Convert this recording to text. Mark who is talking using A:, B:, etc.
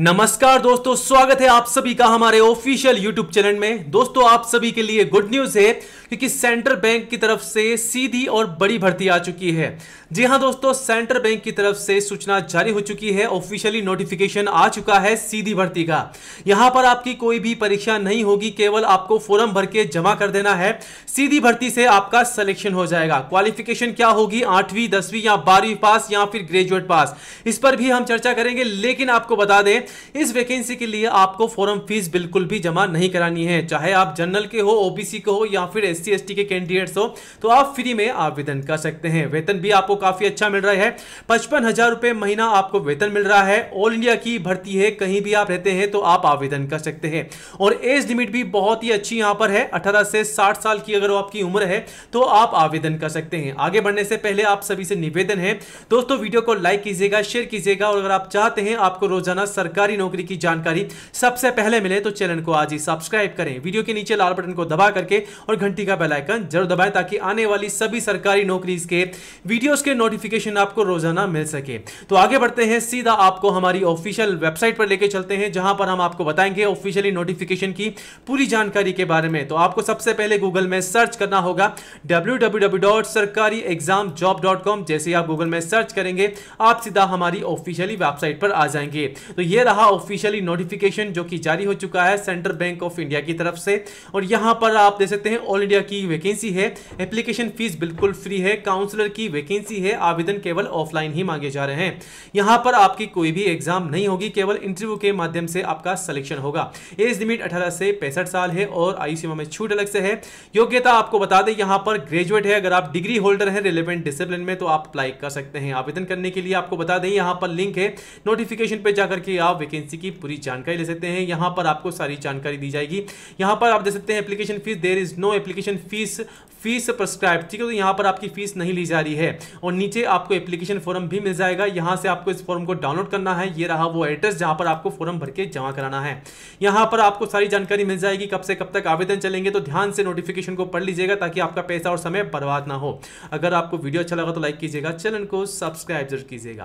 A: नमस्कार दोस्तों स्वागत है आप सभी का हमारे ऑफिशियल यूट्यूब चैनल में दोस्तों आप सभी के लिए गुड न्यूज है क्योंकि सेंट्रल बैंक की तरफ से सीधी और बड़ी भर्ती आ चुकी है जी हाँ दोस्तों सेंट्रल बैंक की तरफ से सूचना जारी हो चुकी है ऑफिशियली नोटिफिकेशन आ चुका है सीधी भर्ती का यहां पर आपकी कोई भी परीक्षा नहीं होगी केवल आपको फॉर्म भर के जमा कर देना है सीधी भर्ती से आपका सिलेक्शन हो जाएगा क्वालिफिकेशन क्या होगी आठवीं दसवीं या बारहवीं पास या फिर ग्रेजुएट पास इस पर भी हम चर्चा करेंगे लेकिन आपको बता दें इस वैकेंसी के लिए आपको फॉर्म फीस बिल्कुल भी जमा नहीं करानी है चाहे आप जनरल के हो ओबीसी के हो या फिर एस सी के कैंडिडेट्स हो तो आप फ्री में आवेदन कर सकते हैं वेतन भी आपको काफी अच्छा मिल रहा है पचपन हजार रुपए महीना आपको वेतन मिल रहा है ऑल इंडिया की भर्ती है कहीं भी आप रहते हैं तो आप आवेदन कर सकते हैं और एज लिमिट भी बहुत ही अच्छी यहां पर है अठारह से साठ साल की अगर आपकी उम्र है तो आप आवेदन कर सकते हैं आगे बढ़ने से पहले आप सभी से निवेदन है दोस्तों वीडियो को लाइक कीजिएगा शेयर कीजिएगा और अगर आप चाहते हैं आपको रोजाना सरकार सरकारी नौकरी की जानकारी सबसे पहले मिले तो चैनल को आज ही सब्सक्राइब करें वीडियो के नीचे लाल बटन को दबा करके और घंटी का बेलाइकन जरूर दबाएं ताकि आने वाली सभी सरकारी नौकरी के वीडियोज के नोटिफिकेशन आपको रोजाना मिल सके तो आगे बढ़ते हैं सीधा आपको हमारी ऑफिशियल वेबसाइट पर लेके चलते हैं जहां पर हम आपको बताएंगे ऑफिशियली नोटिफिकेशन की पूरी जानकारी के बारे में तो आपको सबसे पहले गूगल में सर्च करना होगा डब्ल्यू सरकारी एग्जाम जॉब डॉट कॉम जैसे आप गूगल में सर्च करेंगे आप सीधा हमारी ऑफिशियली वेबसाइट पर आ जाएंगे तो ये रहा ऑफिशियली नोटिफिकेशन जो कि जारी हो चुका है सेंट्रल बैंक ऑफ इंडिया की तरफ से और यहां पर आप देख सकते हैं ऑल इंडिया की वैकेंसी है एप्लीकेशन फीस बिल्कुल फ्री है काउंसलर की वैकेंसी है आवेदन केवल ऑफलाइन ही मांगे जा रहे हैं यहां पर आपकी कोई भी एग्जाम नहीं होगी केवल इंटरव्यू के माध्यम से आपका सिलेक्शन होगा एज लिमिट अठारह से पैंसठ साल है और आयु सीमा में छूट अलग से है योग्यता आपको बता दें यहां पर ग्रेजुएट है अगर आप डिग्री होल्डर है रिलेवेंट डिसिप्लिन में तो आप अप्लाई कर सकते हैं आवेदन करने के लिए आपको बता दें यहां पर लिंक है नोटिफिकेशन पर जाकर के आप आप वैकेंसी की पूरी जानकारी ले सकते हैं यहाँ पर आपको सारी जानकारी दी जाएगी यहाँ पर आप देख सकते हैं application fees there is no application fees fees prescribed ठीक है तो यहाँ पर आपकी फीस नहीं ली जा रही है और नीचे आपको एप्लीकेशन फॉर्म भी मिल जाएगा यहाँ से आपको इस फॉर्म को डाउनलोड करना है ये रहा वो एड्रेस जहाँ पर आपको फॉर्म भर के जमा कराना है यहाँ पर आपको सारी जानकारी मिल जाएगी कब से कब तक आवेदन चलेंगे तो ध्यान से नोटिफिकेशन को पढ़ लीजिएगा ताकि आपका पैसा और समय बर्बाद ना हो अगर आपको वीडियो अच्छा लगा तो लाइक कीजिएगा चैनल को सब्सक्राइब जरूर कीजिएगा